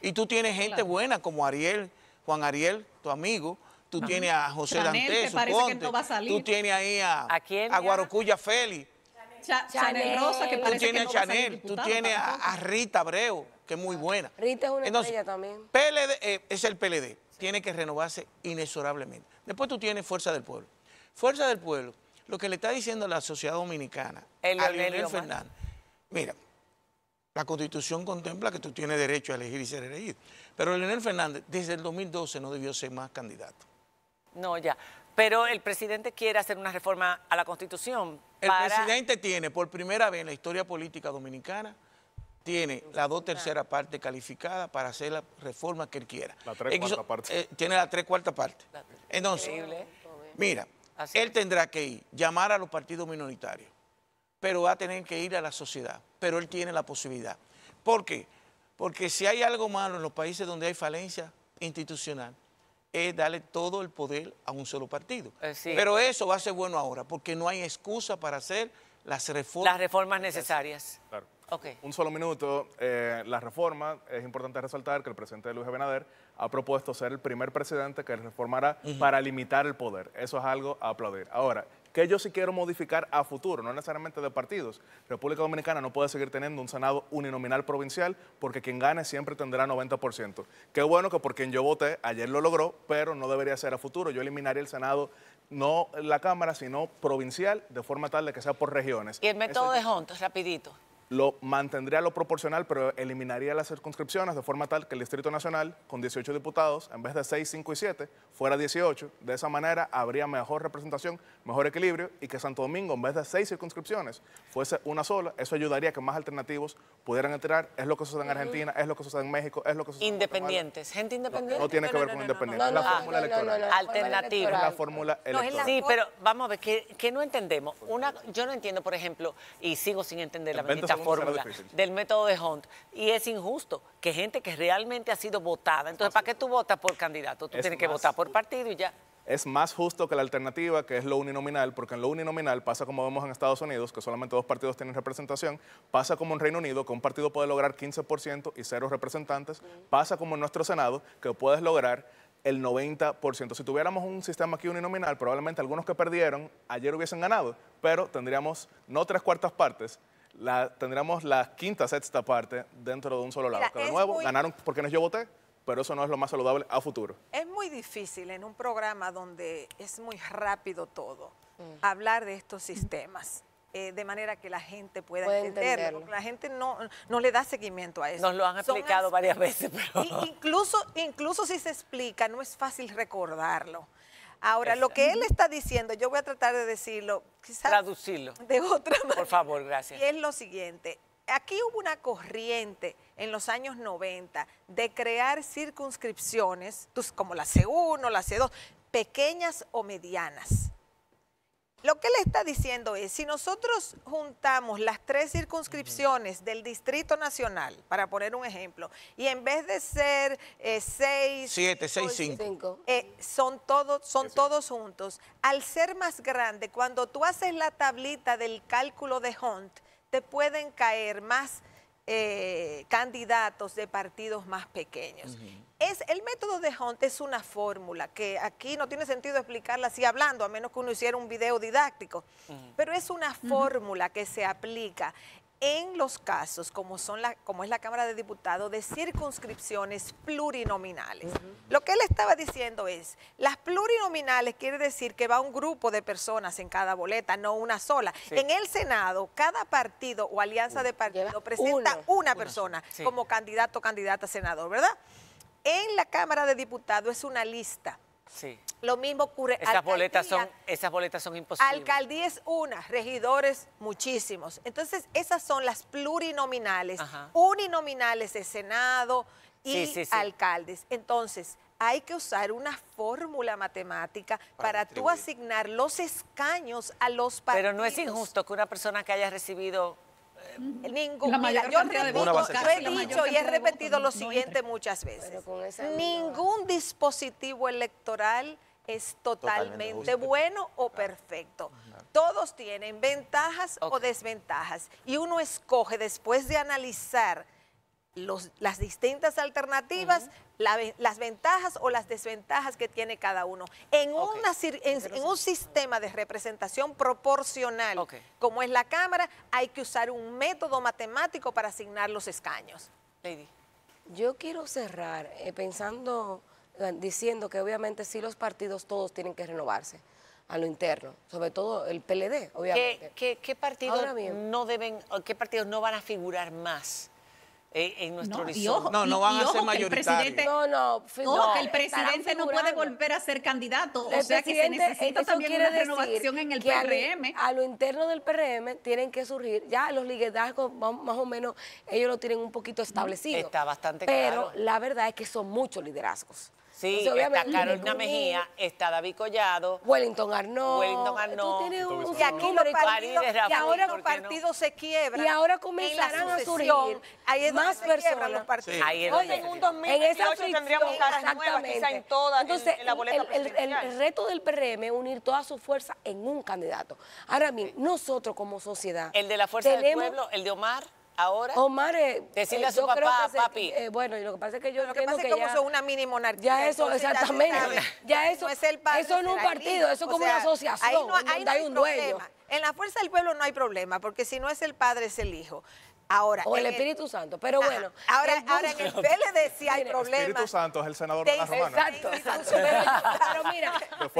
Y tú tienes gente buena como Ariel, Juan Ariel, tu amigo, tú tienes a José Dante, no tú tienes ahí a, ¿A, a Guarocuya Félix, Chanel Rosa, que Tú tienes a Chanel, tú tienes a, Rita Abreu, que es muy buena. Rita es una de estrella también. PLD, eh, es el PLD, tiene que renovarse inexorablemente. Después tú tienes Fuerza del Pueblo. Fuerza del Pueblo, lo que le está diciendo la sociedad dominicana a Leonel Fernández. Mira, la Constitución contempla que tú tienes derecho a elegir y ser elegido. Pero Leonel Fernández, desde el 2012, no debió ser más candidato. No, ya. Pero el presidente quiere hacer una reforma a la Constitución. El presidente tiene, por primera vez en la historia política dominicana, tiene la dos terceras partes calificadas para hacer la reforma que él quiera. La tres cuarta parte. Eh, tiene la tres cuarta parte. Entonces, mira, él tendrá que ir, llamar a los partidos minoritarios, pero va a tener que ir a la sociedad. Pero él tiene la posibilidad. ¿Por qué? Porque si hay algo malo en los países donde hay falencia institucional, es darle todo el poder a un solo partido. Eh, Pero eso va a ser bueno ahora, porque no hay excusa para hacer las reformas. Las reformas necesarias. Claro. Un solo minuto. Las eh, la reforma, es importante resaltar que el presidente Luis Abinader ha propuesto ser el primer presidente que reformará para limitar el poder. Eso es algo a aplaudir. Ahora, que yo sí quiero modificar a futuro, no necesariamente de partidos. República Dominicana no puede seguir teniendo un Senado uninominal provincial porque quien gane siempre tendrá 90%. Qué bueno que por quien yo voté ayer lo logró, pero no debería ser a futuro. Yo eliminaría el Senado, no la Cámara, sino provincial, de forma tal de que sea por regiones. Y el método de Juntos, rapidito lo mantendría lo proporcional, pero eliminaría las circunscripciones de forma tal que el Distrito Nacional, con 18 diputados, en vez de 6, 5 y 7, fuera 18. De esa manera habría mejor representación, mejor equilibrio y que Santo Domingo, en vez de 6 circunscripciones, fuese una sola. Eso ayudaría a que más alternativos pudieran entrar. Es lo que sucede en Argentina, es lo que sucede en México, es lo que sucede Independientes, gente independiente. No, tiene que ver con independiente, es la fórmula electoral. Alternativa. Es la fórmula electoral. Sí, pero vamos a ver, ¿qué, no entendemos? Una, yo no entiendo, por ejemplo, y sigo sin entender la del método de Hunt. Y es injusto que gente que realmente ha sido votada. Entonces, ¿para qué tú votas por candidato? Tú tienes que votar por partido y ya es más justo que la alternativa, que es lo uninominal, porque en lo uninominal pasa como vemos en Estados Unidos, que solamente dos partidos tienen representación, pasa como en Reino Unido, que un partido puede lograr 15% y cero representantes, mm. pasa como en nuestro Senado, que puedes lograr el 90%. Si tuviéramos un sistema aquí uninominal, probablemente algunos que perdieron ayer hubiesen ganado, pero tendríamos no tres cuartas partes, tendríamos la quinta, sexta parte dentro de un solo lado. de nuevo, ganaron porque no yo voté, pero eso no es lo más saludable a futuro. Es muy difícil en un programa donde es muy rápido todo mm. hablar de estos sistemas. Eh, de manera que la gente pueda entender entenderlo, la gente no, le da seguimiento a eso. Nos lo han explicado varias veces, incluso, incluso si se explica, no es fácil recordarlo. Ahora, lo que él está diciendo, yo voy a tratar de decirlo, quizás... Traducirlo. De otra manera. Por favor, gracias. Y es lo siguiente, aquí hubo una corriente en los años 90 de crear circunscripciones, pues, como la C1, la C2, pequeñas o medianas. Lo que le está diciendo es, si nosotros juntamos las tres circunscripciones del Distrito Nacional, para poner un ejemplo, y en vez de ser eh, seis... Siete, seis, cinco. Eh, son todos, son todos juntos. Al ser más grande, cuando tú haces la tablita del cálculo de Hunt, te pueden caer más... Eh, candidatos de partidos más pequeños. Es, el método de Hunt es una fórmula que aquí no tiene sentido explicarla así hablando, a menos que uno hiciera un video didáctico, pero es una fórmula que se aplica en los casos, como, son la, como es la Cámara de Diputados, de circunscripciones plurinominales. Lo que él estaba diciendo es, las plurinominales quiere decir que va un grupo de personas en cada boleta, no una sola. En el Senado, cada partido o alianza de partido presenta una, persona como candidato o candidata a senador, ¿verdad? En la Cámara de Diputados es una lista. Sí. Lo mismo ocurre. Esas boletas son, esas boletas son imposibles. Alcaldía es una, regidores muchísimos. Entonces esas son las plurinominales, uninominales de Senado y alcaldes. Entonces hay que usar una fórmula matemática para, para tú asignar los escaños a los partidos. Pero no es injusto que una persona que haya recibido Mm, yo he dicho y he repetido lo siguiente muchas veces. Ningún dispositivo electoral es totalmente, bueno o perfecto. Todos tienen ventajas o desventajas y uno escoge después de analizar las distintas alternativas las ventajas o las desventajas que tiene cada uno. En, en, un sistema de representación proporcional, como es la Cámara, hay que usar un método matemático para asignar los escaños. Lady. Yo quiero cerrar eh, pensando, eh, diciendo que obviamente sí los partidos todos tienen que renovarse a lo interno, sobre todo el PLD, obviamente. ¿Qué, no deben, qué partidos no van a figurar más? en nuestro no, no, no van a ser mayoritarios. No, no, el presidente no puede volver a ser candidato. o sea que se necesita también una renovación en el PRM. A lo, interno del PRM tienen que surgir, ya los liderazgos más o menos ellos lo tienen un poquito establecido. Está bastante claro. Pero la verdad es que son muchos liderazgos. Sí, está Carolina Mejía, está David Collado. Wellington Arnaud. Wellington Arnaud. Un... Y aquí los partidos, y ahora los partidos se quiebran. Y ahora comenzarán a surgir ahí es más personas. Los partidos. Ahí en un 2018 tendríamos casas nuevas, quizá en todas, Entonces, en, la boleta el, el, el, reto del PRM es unir toda su fuerza en un candidato. Ahora bien, nosotros como sociedad... El de la fuerza del pueblo, el de Omar ahora. Omar, eh, decirle eh, a su papá, papi. Eh, bueno, y lo que pasa es que yo lo que pasa es que soy una mini monarquía. Ya eso, exactamente. Ya, eso, es el padre, eso no es un partido, eso es como una asociación ahí no, hay, un problema. En la fuerza del pueblo no hay problema, porque si no es el padre, es el hijo. Ahora, o el Espíritu Santo, pero bueno. Ahora, en el PLD sí hay problemas. El Espíritu Santo es el senador de la Romana. Exacto. pero, mira,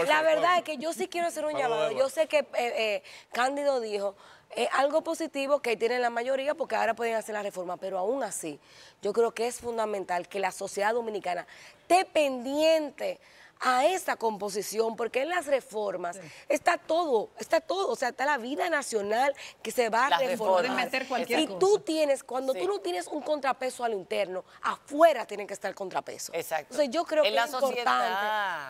la verdad es que yo sí quiero hacer un llamado. Yo sé que Cándido dijo es algo positivo que tienen la mayoría porque ahora pueden hacer la reforma, pero aún así yo creo que es fundamental que la sociedad dominicana esté pendiente a esa composición, porque en las reformas está todo, está todo, o sea, está la vida nacional que se va a reformar. y tú tienes, cuando tú no tienes un contrapeso al interno, afuera tiene que estar el contrapeso. Exacto. Entonces yo creo que es importante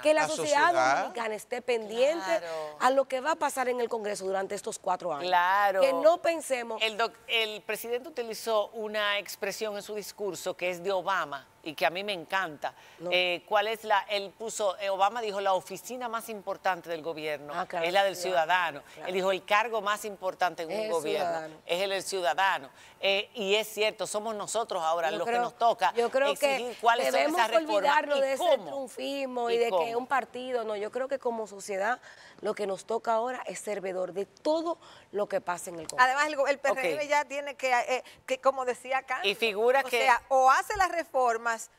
que la, sociedad, mexicana esté pendiente a lo que va a pasar en el Congreso durante estos cuatro años. Claro. Que no pensemos... El, el presidente utilizó una expresión en su discurso que es de Obama, y que a mí me encanta. Eh, ¿Cuál es la, él puso, eh, Obama dijo, la oficina más importante del gobierno ah, es la del ciudadano. Él dijo, el cargo más importante en un gobierno es el del ciudadano. Eh, y es cierto, somos nosotros ahora lo los que nos toca yo creo exigir que cuáles son esas reformas. de ese triunfismo y, de que que un partido, no, yo creo que como sociedad lo que nos toca ahora es servidor de todo lo que pasa en el Congreso. Además, el, PRM ya tiene que, eh, eh, que, como decía acá, y figura o sea, o hace las reformas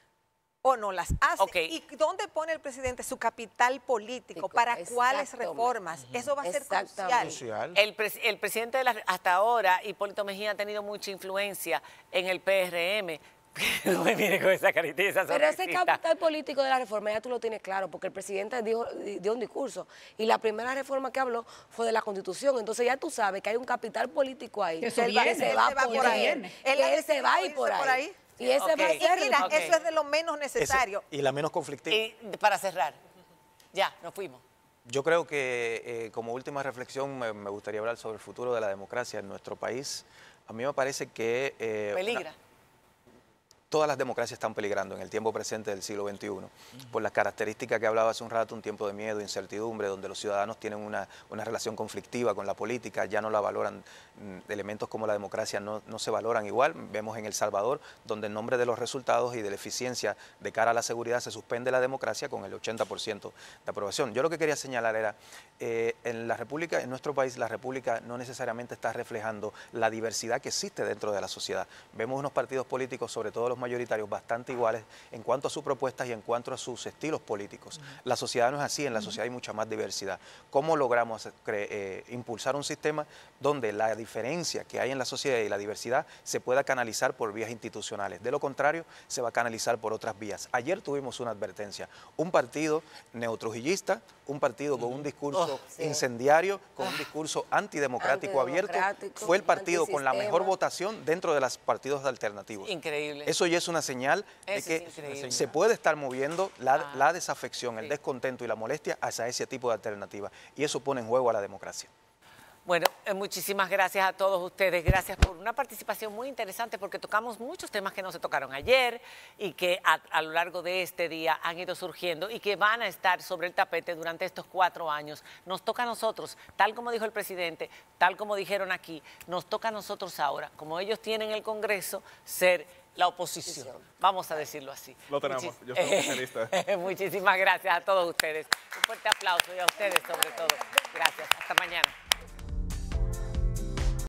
o no las hace. ¿Y dónde pone el presidente su capital político? ¿Para cuáles reformas? Eso va a ser crucial. El, el presidente de hasta ahora, Hipólito Mejía, ha tenido mucha influencia en el PRM no me con esa Pero ese capital político de la reforma ya tú lo tienes claro, porque el presidente dijo, dio un discurso y la primera reforma que habló fue de la Constitución. Entonces ya tú sabes que hay un capital político ahí. Que, se, va, por, ahí. Él se va y por ahí. Y ese eso es de lo menos necesario. y la menos conflictiva. para cerrar, ya, nos fuimos. Yo creo que eh, como última reflexión me, gustaría hablar sobre el futuro de la democracia en nuestro país. A mí me parece que... Eh, Peligra todas las democracias están peligrando en el tiempo presente del siglo XXI, por las características que hablaba hace un rato, un tiempo de miedo, incertidumbre, donde los ciudadanos tienen una, relación conflictiva con la política, ya no la valoran, mm, elementos como la democracia no, se valoran igual, vemos en El Salvador, donde en nombre de los resultados y de la eficiencia de cara a la seguridad se suspende la democracia con el 80% de aprobación. Yo lo que quería señalar era, eh, en la República, en nuestro país, la República no necesariamente está reflejando la diversidad que existe dentro de la sociedad. Vemos unos partidos políticos, sobre todo los mayoritarios bastante iguales en cuanto a sus propuestas y en cuanto a sus estilos políticos. La sociedad no es así, en la sociedad hay mucha más diversidad. ¿Cómo logramos eh, impulsar un sistema donde la diferencia que hay en la sociedad y la diversidad se pueda canalizar por vías institucionales? De lo contrario, se va a canalizar por otras vías. Ayer tuvimos una advertencia, un partido neotrujillista, un partido con un discurso oh, incendiario, con un ah. discurso antidemocrático, abierto, fue el partido con la mejor votación dentro de los partidos alternativos. Increíble. Eso y es una señal de que se puede estar moviendo la, ah. desafección, el descontento y la molestia hacia ese tipo de alternativas. Y eso pone en juego a la democracia. Bueno, eh, muchísimas gracias a todos ustedes. Gracias por una participación muy interesante porque tocamos muchos temas que no se tocaron ayer y que a, a, lo largo de este día han ido surgiendo y que van a estar sobre el tapete durante estos cuatro años. Nos toca a nosotros, tal como dijo el presidente, tal como dijeron aquí, nos toca a nosotros ahora, como ellos tienen el Congreso, ser la oposición. Vamos a decirlo así. Lo tenemos, yo soy especialista. Eh, muchísimas gracias a todos ustedes. Un fuerte aplauso y a ustedes sobre todo. Gracias. Hasta mañana.